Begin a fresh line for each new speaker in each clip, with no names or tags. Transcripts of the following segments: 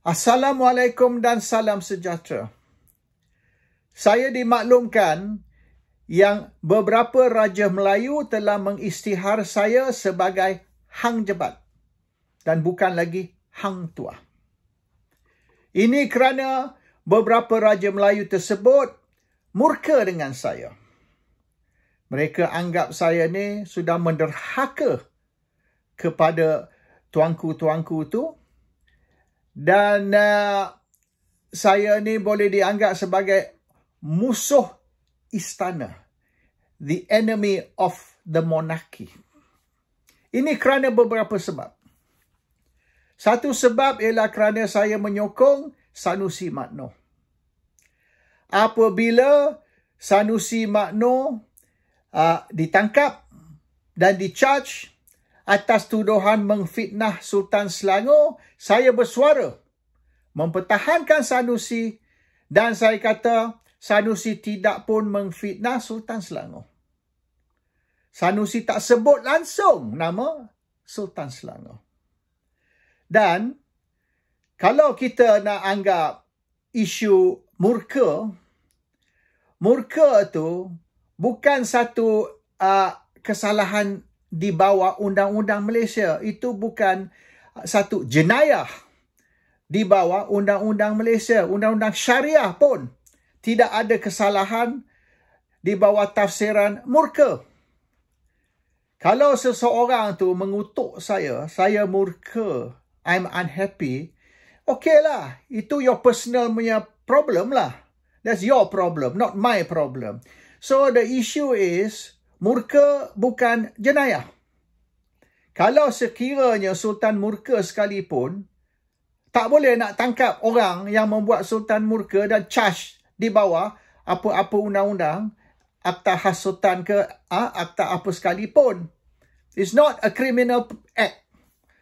Assalamualaikum dan salam sejahtera. Saya dimaklumkan yang beberapa raja Melayu telah mengistihar saya sebagai Hang Jebat dan bukan lagi Hang Tua. Ini kerana beberapa raja Melayu tersebut murka dengan saya. Mereka anggap saya ni sudah menderhaka kepada tuanku-tuanku tu. Tuanku dan uh, saya ni boleh dianggap sebagai musuh istana the enemy of the monarchy ini kerana beberapa sebab satu sebab ialah kerana saya menyokong Sanusi Makno apabila Sanusi Makno uh, ditangkap dan di charge atas tuduhan mengfitnah Sultan Selangor, saya bersuara mempertahankan Sanusi dan saya kata Sanusi tidak pun mengfitnah Sultan Selangor. Sanusi tak sebut langsung nama Sultan Selangor. Dan kalau kita nak anggap isu murka, murka tu bukan satu uh, kesalahan di bawah undang-undang Malaysia. Itu bukan satu jenayah di bawah undang-undang Malaysia. Undang-undang syariah pun tidak ada kesalahan di bawah tafsiran murka. Kalau seseorang tu mengutuk saya, saya murka, I'm unhappy, okeylah, itu your personal punya problem lah. That's your problem, not my problem. So the issue is, murka bukan jenayah. Kalau sekiranya sultan murka sekalipun, tak boleh nak tangkap orang yang membuat sultan murka dan charge di bawah apa-apa undang-undang, akta khas sultan ke ha, akta apa sekalipun. It's not a criminal act.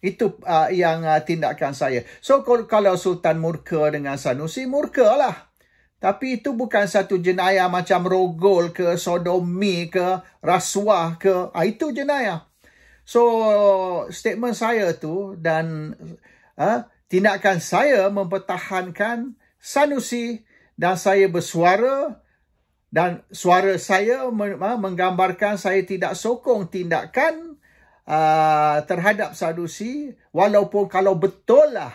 Itu uh, yang uh, tindakan saya. So kalau sultan murka dengan sanusi, lah. Tapi itu bukan satu jenayah macam rogol ke sodomi ke rasuah ke. Ah, itu jenayah. So, statement saya tu dan ah, tindakan saya mempertahankan sanusi dan saya bersuara dan suara saya ah, menggambarkan saya tidak sokong tindakan uh, terhadap sadusi walaupun kalau betul lah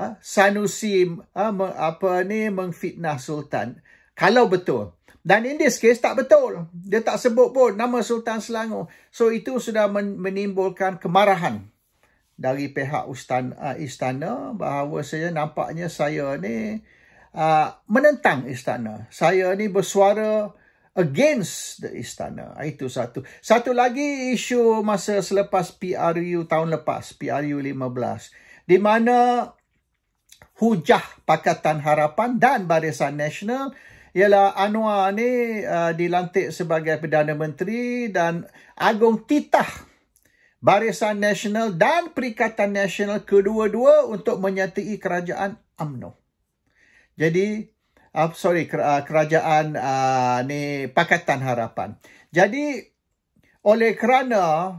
ha, Sanusi ha, meng, apa ni mengfitnah sultan kalau betul dan in this case tak betul dia tak sebut pun nama sultan selangor so itu sudah men, menimbulkan kemarahan dari pihak istana, ha, istana bahawa saya nampaknya saya ni uh, menentang istana saya ni bersuara against the istana ha, itu satu satu lagi isu masa selepas PRU tahun lepas PRU 15 di mana hujah Pakatan Harapan dan Barisan Nasional ialah Anwar ni uh, dilantik sebagai Perdana Menteri dan agung Titah Barisan Nasional dan Perikatan Nasional kedua-dua untuk menyertai kerajaan AMNO. Jadi uh, sorry uh, kerajaan uh, ni Pakatan Harapan. Jadi oleh kerana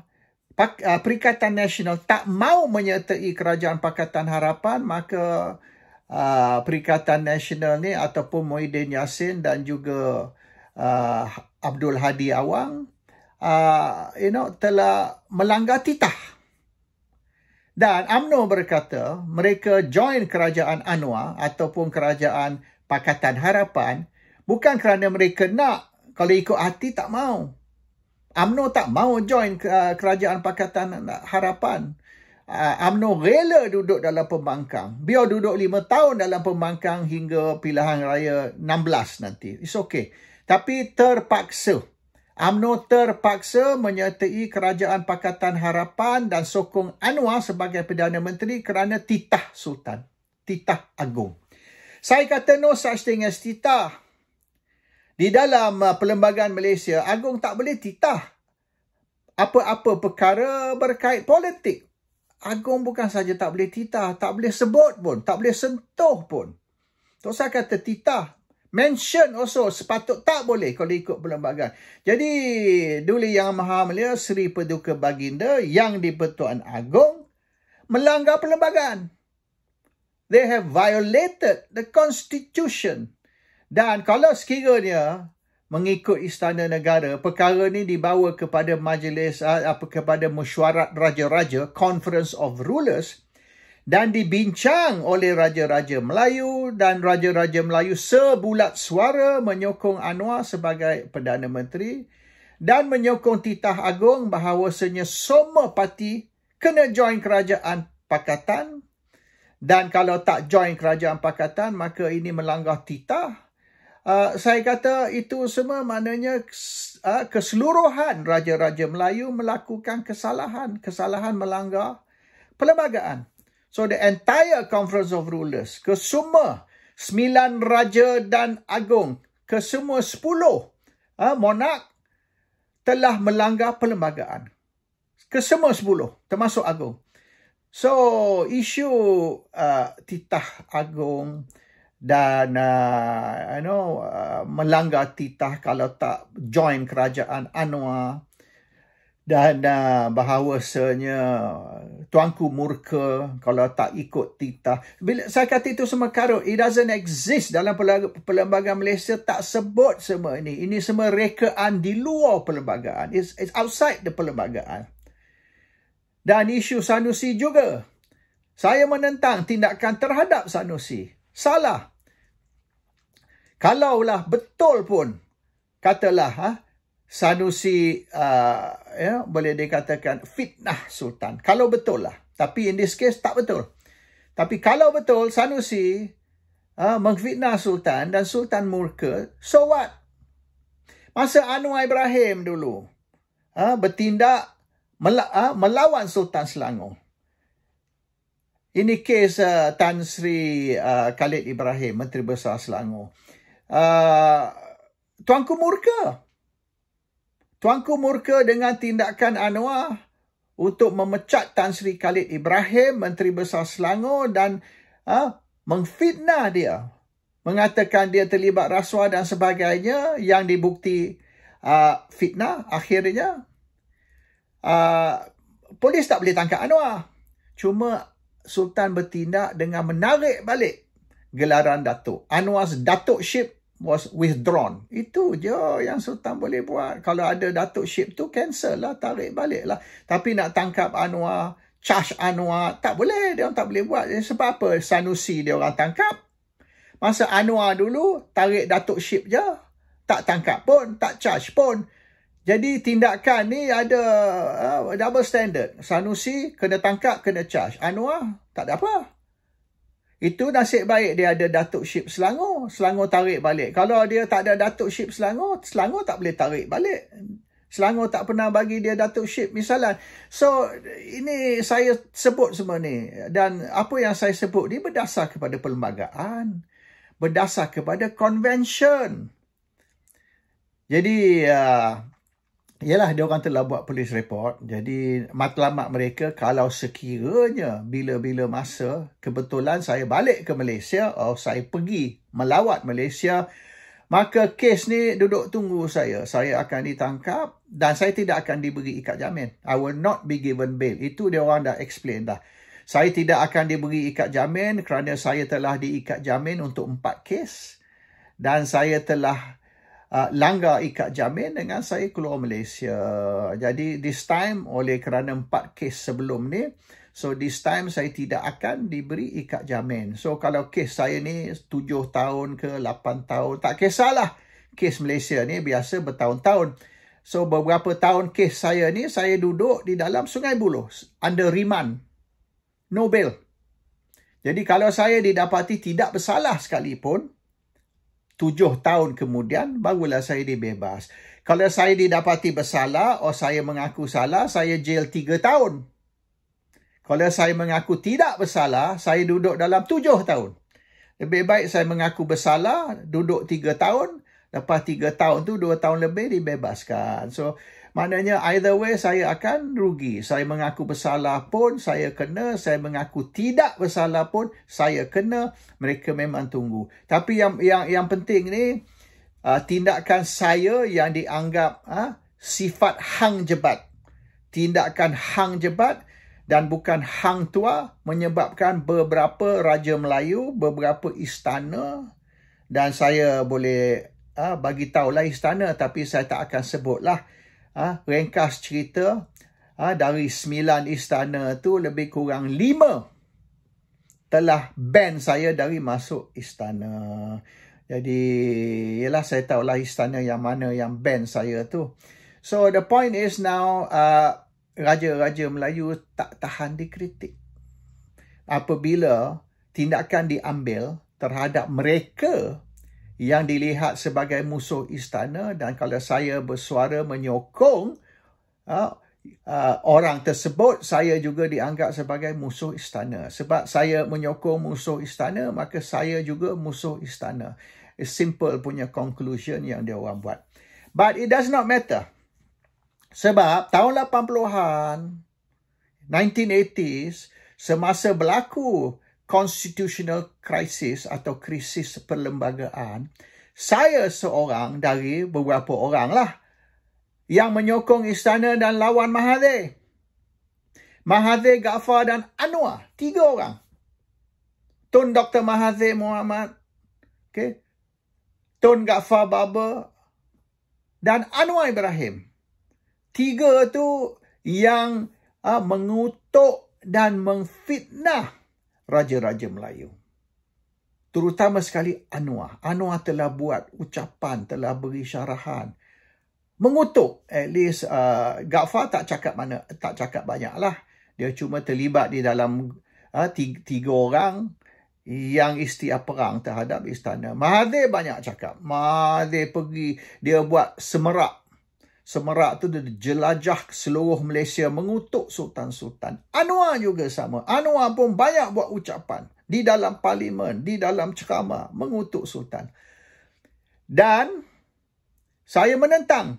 Uh, Perikatan Nasional tak mau menyertai Kerajaan Pakatan Harapan, maka uh, Perikatan Nasional ni ataupun Muhyiddin Yassin dan juga uh, Abdul Hadi Awang uh, you know, telah melanggar titah. Dan UMNO berkata mereka join Kerajaan Anwar ataupun Kerajaan Pakatan Harapan bukan kerana mereka nak kalau ikut hati tak mau Amno tak mau join uh, kerajaan Pakatan Harapan. UMNO uh, rela duduk dalam pembangkang. Biar duduk lima tahun dalam pembangkang hingga pilihan raya 16 nanti. It's okay. Tapi terpaksa. UMNO terpaksa menyertai kerajaan Pakatan Harapan dan sokong Anwar sebagai Perdana Menteri kerana titah Sultan. Titah Agung. Saya kata no such thing as titah di dalam uh, perlembagaan Malaysia Agong tak boleh titah apa-apa perkara berkait politik Agong bukan saja tak boleh titah tak boleh sebut pun tak boleh sentuh pun Tok Sah kata titah mention also sepatut tak boleh kalau ikut perlembagaan jadi duli yang maha mulia Sri Paduka Baginda yang di Pertuan Agong melanggar perlembagaan they have violated the constitution dan kalau sekiranya mengikut istana negara, perkara ini dibawa kepada majlis apa ah, ah, kepada mesyuarat raja-raja, conference of rulers dan dibincang oleh raja-raja Melayu dan raja-raja Melayu sebulat suara menyokong Anwar sebagai Perdana Menteri dan menyokong Titah Agong bahawasanya semua parti kena join kerajaan pakatan dan kalau tak join kerajaan pakatan maka ini melanggar titah uh, saya kata itu semua maknanya uh, keseluruhan raja-raja Melayu melakukan kesalahan, kesalahan melanggar perlembagaan. So the entire conference of rulers, kesemua sembilan raja dan agung, kesemua sepuluh uh, monark telah melanggar perlembagaan. Kesemua sepuluh termasuk agung. So isu uh, titah agung, dan uh, you know uh, melanggar titah kalau tak join kerajaan Anwar dan uh, bahawasanya tuanku murka kalau tak ikut titah bila saya kata itu semua karo it doesn't exist dalam perlembagaan Malaysia tak sebut semua ini ini semua rekaan di luar perlembagaan it's, it's outside the perlembagaan dan isu Sanusi juga saya menentang tindakan terhadap Sanusi salah kalaulah betul pun katalah ha, Sanusi uh, ya, boleh dikatakan fitnah Sultan. Kalau betul lah. Tapi in this case tak betul. Tapi kalau betul Sanusi uh, mengfitnah Sultan dan Sultan murka, so what? Masa Anwar Ibrahim dulu uh, bertindak mel- uh, ha, melawan Sultan Selangor. Ini kes uh, Tan Sri uh, Khalid Ibrahim, Menteri Besar Selangor. Ah, tuanku murka. Tuanku murka dengan tindakan Anwar untuk memecat Tan Sri Khalid Ibrahim, Menteri Besar Selangor dan uh, mengfitnah dia. Mengatakan dia terlibat rasuah dan sebagainya yang dibukti uh, fitnah akhirnya. Uh, polis tak boleh tangkap Anwar. Cuma Sultan bertindak dengan menarik balik gelaran Datuk. Anwar's Datuk Ship was withdrawn. Itu je yang Sultan boleh buat. Kalau ada datuk ship tu cancel lah, tarik balik lah. Tapi nak tangkap Anwar, charge Anwar, tak boleh. Dia orang tak boleh buat. Eh, sebab apa Sanusi dia orang tangkap? Masa Anwar dulu, tarik datuk ship je. Tak tangkap pun, tak charge pun. Jadi tindakan ni ada uh, double standard. Sanusi kena tangkap, kena charge. Anwar tak ada apa. Itu nasib baik dia ada Datuk Ship Selangor. Selangor tarik balik. Kalau dia tak ada Datuk Ship Selangor, Selangor tak boleh tarik balik. Selangor tak pernah bagi dia Datuk Ship misalnya. So, ini saya sebut semua ni. Dan apa yang saya sebut ni berdasar kepada perlembagaan. Berdasar kepada konvensyen. Jadi, uh, ialah dia orang telah buat police report jadi matlamat mereka kalau sekiranya bila-bila masa kebetulan saya balik ke Malaysia atau oh, saya pergi melawat Malaysia maka kes ni duduk tunggu saya saya akan ditangkap dan saya tidak akan diberi ikat jamin i will not be given bail itu dia orang dah explain dah saya tidak akan diberi ikat jamin kerana saya telah diikat jamin untuk empat kes dan saya telah uh, langgar ikat jamin dengan saya keluar Malaysia. Jadi this time oleh kerana empat kes sebelum ni, so this time saya tidak akan diberi ikat jamin. So kalau kes saya ni tujuh tahun ke lapan tahun, tak kisahlah. Kes Malaysia ni biasa bertahun-tahun. So beberapa tahun kes saya ni saya duduk di dalam Sungai Buloh under remand. Nobel. Jadi kalau saya didapati tidak bersalah sekalipun, tujuh tahun kemudian, barulah saya dibebas. Kalau saya didapati bersalah, oh saya mengaku salah, saya jail tiga tahun. Kalau saya mengaku tidak bersalah, saya duduk dalam tujuh tahun. Lebih baik saya mengaku bersalah, duduk tiga tahun. Lepas tiga tahun tu, dua tahun lebih dibebaskan. So, Maknanya either way saya akan rugi. Saya mengaku bersalah pun saya kena. Saya mengaku tidak bersalah pun saya kena. Mereka memang tunggu. Tapi yang yang yang penting ni uh, tindakan saya yang dianggap uh, sifat hang jebat. Tindakan hang jebat dan bukan hang tua menyebabkan beberapa raja Melayu, beberapa istana dan saya boleh uh, bagi lah istana tapi saya tak akan sebutlah. lah ha, ringkas cerita ha, dari sembilan istana tu lebih kurang lima telah ban saya dari masuk istana. Jadi, ialah saya tahu lah istana yang mana yang ban saya tu. So, the point is now, uh, Raja-Raja Melayu tak tahan dikritik. Apabila tindakan diambil terhadap mereka yang dilihat sebagai musuh istana dan kalau saya bersuara menyokong uh, uh, orang tersebut saya juga dianggap sebagai musuh istana sebab saya menyokong musuh istana maka saya juga musuh istana It's simple punya conclusion yang dia orang buat but it does not matter sebab tahun 80-an 1980s semasa berlaku constitutional crisis atau krisis perlembagaan, saya seorang dari beberapa orang lah yang menyokong istana dan lawan Mahathir. Mahathir, Ghaffar dan Anwar. Tiga orang. Tun Dr. Mahathir Muhammad. Okay. Tun Ghaffar Baba. Dan Anwar Ibrahim. Tiga tu yang uh, mengutuk dan mengfitnah raja-raja Melayu. Terutama sekali Anwar. Anwar telah buat ucapan, telah beri syarahan. Mengutuk. At least uh, Gaffar tak cakap mana, tak cakap banyak lah. Dia cuma terlibat di dalam uh, tiga, tiga orang yang istiap perang terhadap istana. Mahathir banyak cakap. Mahathir pergi, dia buat semerak Semerak tu dia jelajah ke seluruh Malaysia mengutuk sultan-sultan. Anwar juga sama. Anwar pun banyak buat ucapan di dalam parlimen, di dalam ceramah mengutuk sultan. Dan saya menentang.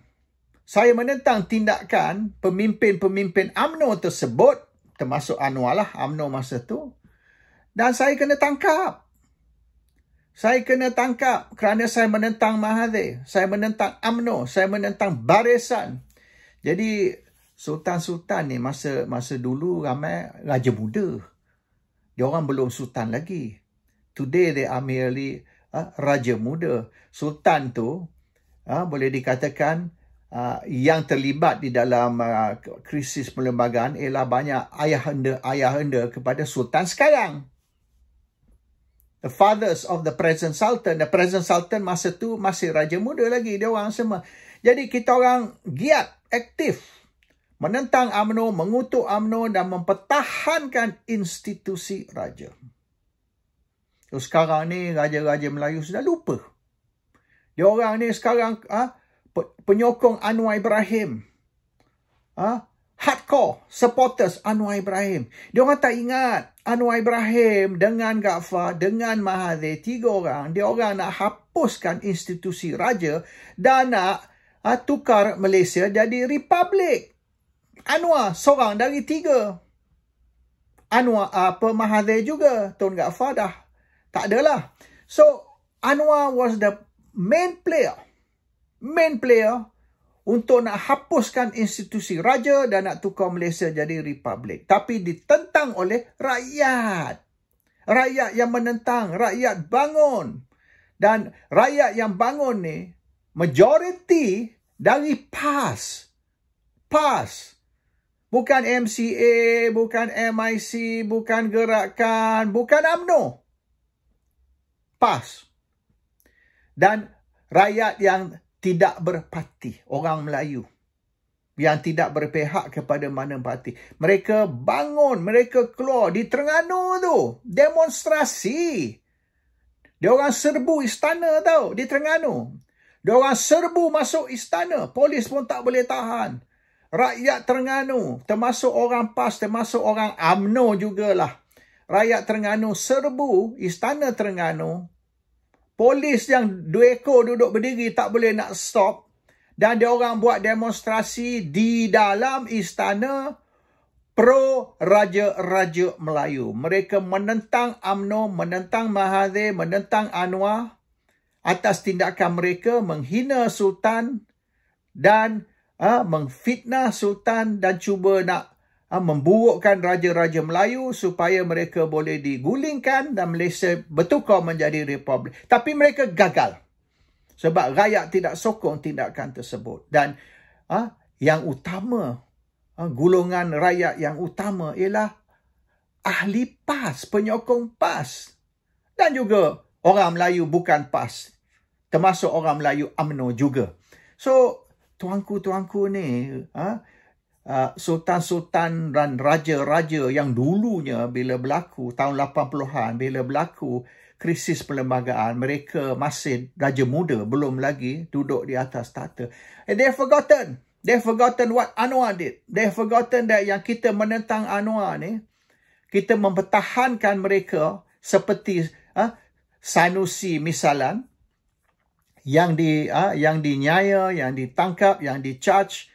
Saya menentang tindakan pemimpin-pemimpin AMNO tersebut termasuk Anwar lah AMNO masa tu. Dan saya kena tangkap. Saya kena tangkap kerana saya menentang Mahathir. Saya menentang UMNO. Saya menentang barisan. Jadi sultan-sultan ni masa masa dulu ramai raja muda. Dia orang belum sultan lagi. Today they are merely uh, raja muda. Sultan tu uh, boleh dikatakan uh, yang terlibat di dalam uh, krisis perlembagaan ialah banyak ayah anda ayah anda kepada sultan sekarang the fathers of the present sultan. The present sultan masa tu masih raja muda lagi. Dia orang semua. Jadi kita orang giat, aktif. Menentang UMNO, mengutuk UMNO dan mempertahankan institusi raja. So, sekarang ni raja-raja Melayu sudah lupa. Dia orang ni sekarang ha, penyokong Anwar Ibrahim. Ha, hardcore supporters Anwar Ibrahim. Dia orang tak ingat Anwar Ibrahim dengan Gaffar, dengan Mahathir, tiga orang. Dia orang nak hapuskan institusi raja dan nak uh, tukar Malaysia jadi republik. Anwar seorang dari tiga. Anwar ah, apa uh, Mahathir juga. Tun Gaffar dah tak adalah. So Anwar was the main player. Main player untuk nak hapuskan institusi raja dan nak tukar Malaysia jadi republik. Tapi ditentang oleh rakyat. Rakyat yang menentang, rakyat bangun. Dan rakyat yang bangun ni, majoriti dari PAS. PAS. Bukan MCA, bukan MIC, bukan Gerakan, bukan AMNO. PAS. Dan rakyat yang tidak berparti orang Melayu yang tidak berpihak kepada mana parti. Mereka bangun, mereka keluar di Terengganu tu. Demonstrasi. Dia orang serbu istana tau di Terengganu. Dia orang serbu masuk istana. Polis pun tak boleh tahan. Rakyat Terengganu, termasuk orang PAS, termasuk orang AMNO jugalah. Rakyat Terengganu serbu istana Terengganu polis yang dua ekor duduk berdiri tak boleh nak stop dan dia orang buat demonstrasi di dalam istana pro raja-raja Melayu. Mereka menentang AMNO, menentang Mahathir, menentang Anwar atas tindakan mereka menghina sultan dan ha, ah, memfitnah sultan dan cuba nak ha, memburukkan raja-raja Melayu supaya mereka boleh digulingkan dan Malaysia bertukar menjadi republik. Tapi mereka gagal. Sebab rakyat tidak sokong tindakan tersebut. Dan ha, yang utama, ha, gulungan rakyat yang utama ialah ahli PAS, penyokong PAS. Dan juga orang Melayu bukan PAS. Termasuk orang Melayu UMNO juga. So, tuanku-tuanku ni, ha, Ah, sultan-sultan dan raja-raja yang dulunya bila berlaku tahun 80-an bila berlaku krisis perlembagaan mereka masih raja muda belum lagi duduk di atas tahta and eh, they forgotten They've forgotten what Anwar did they forgotten that yang kita menentang Anwar ni kita mempertahankan mereka seperti ha, Sanusi misalan yang di ha, yang dinyaya yang ditangkap yang di charge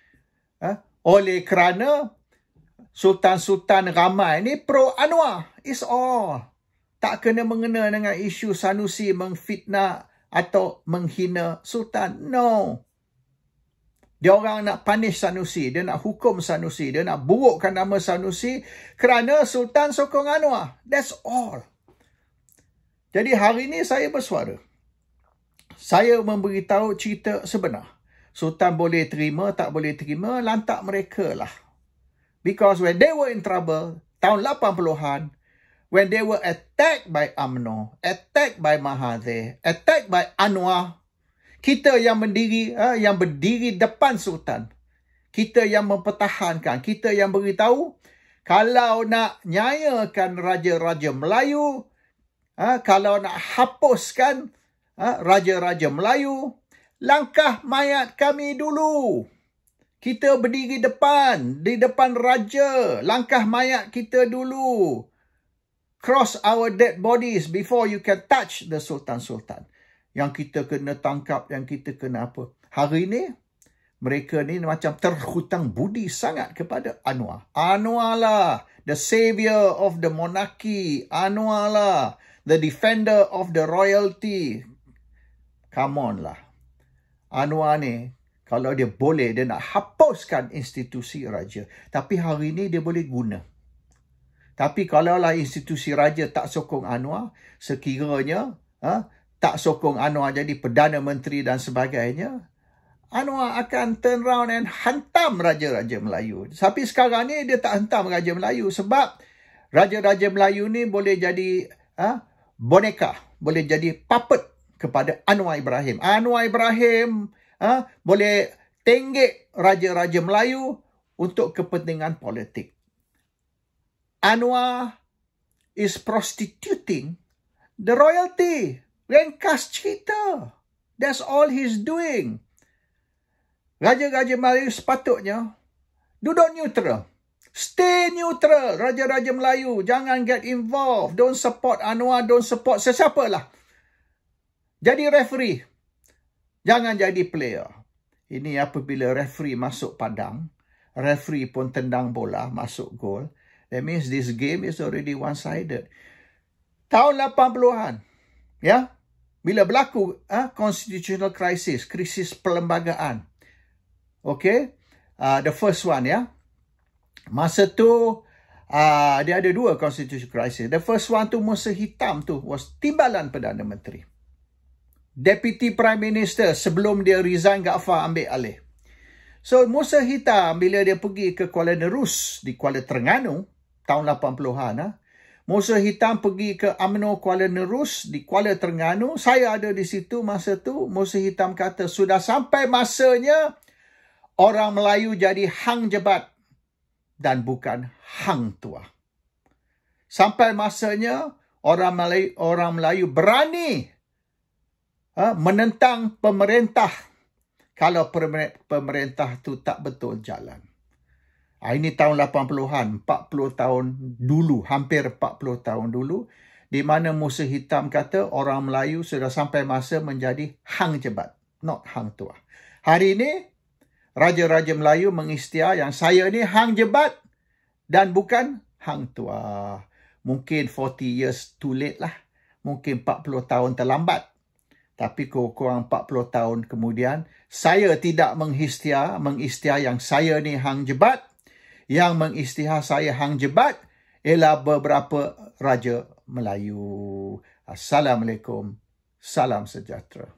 ha, oleh kerana sultan-sultan ramai ni pro Anwar. is all. Tak kena mengena dengan isu Sanusi mengfitnah atau menghina sultan. No. Dia orang nak punish Sanusi, dia nak hukum Sanusi, dia nak burukkan nama Sanusi kerana sultan sokong Anwar. That's all. Jadi hari ini saya bersuara. Saya memberitahu cerita sebenar. Sultan boleh terima, tak boleh terima, lantak mereka lah. Because when they were in trouble, tahun 80-an, when they were attacked by Amno, attacked by Mahathir, attacked by Anwar, kita yang berdiri eh, ha, yang berdiri depan Sultan, kita yang mempertahankan, kita yang beritahu, kalau nak nyayakan raja-raja Melayu, eh, kalau nak hapuskan eh, raja-raja Melayu, langkah mayat kami dulu. Kita berdiri depan, di depan raja, langkah mayat kita dulu. Cross our dead bodies before you can touch the sultan-sultan. Yang kita kena tangkap, yang kita kena apa. Hari ini, mereka ni macam terhutang budi sangat kepada Anwar. Anwar lah, the savior of the monarchy. Anwar lah, the defender of the royalty. Come on lah. Anwar ni kalau dia boleh dia nak hapuskan institusi raja tapi hari ni dia boleh guna tapi kalau lah institusi raja tak sokong Anwar sekiranya ha, tak sokong Anwar jadi perdana menteri dan sebagainya Anwar akan turn round and hantam raja-raja Melayu. Tapi sekarang ni dia tak hantam raja Melayu sebab raja-raja Melayu ni boleh jadi ha, boneka, boleh jadi puppet kepada Anwar Ibrahim. Anwar Ibrahim ha, boleh tenggek raja-raja Melayu untuk kepentingan politik. Anwar is prostituting the royalty. Ringkas cerita. That's all he's doing. Raja-raja Melayu sepatutnya duduk neutral. Stay neutral, raja-raja Melayu. Jangan get involved. Don't support Anwar. Don't support sesiapa lah. Jadi referee. Jangan jadi player. Ini apabila referee masuk padang. Referee pun tendang bola masuk gol. That means this game is already one-sided. Tahun 80-an. Ya. Bila berlaku ah constitutional crisis. Krisis perlembagaan. Okay. Uh, ah, the first one ya. Masa tu Uh, dia ada dua constitutional crisis. The first one tu, masa hitam tu, was timbalan Perdana Menteri. Deputy Prime Minister sebelum dia resign Gaafar ambil alih. So Musa Hitam bila dia pergi ke Kuala Nerus di Kuala Terengganu tahun 80-an. Ha? Ah, Musa Hitam pergi ke UMNO Kuala Nerus di Kuala Terengganu. Saya ada di situ masa tu. Musa Hitam kata sudah sampai masanya orang Melayu jadi hang jebat dan bukan hang tua. Sampai masanya orang Melayu, orang Melayu berani Ha? menentang pemerintah kalau pemerintah tu tak betul jalan. Ha, ini tahun 80-an, 40 tahun dulu, hampir 40 tahun dulu, di mana musuh Hitam kata orang Melayu sudah sampai masa menjadi hang jebat, not hang tua. Hari ini, raja-raja Melayu mengistia yang saya ni hang jebat dan bukan hang tua. Mungkin 40 years too late lah. Mungkin 40 tahun terlambat. Tapi kurang 40 tahun kemudian, saya tidak menghistia, mengistia yang saya ni hang jebat. Yang mengistia saya hang jebat, ialah beberapa raja Melayu. Assalamualaikum. Salam sejahtera.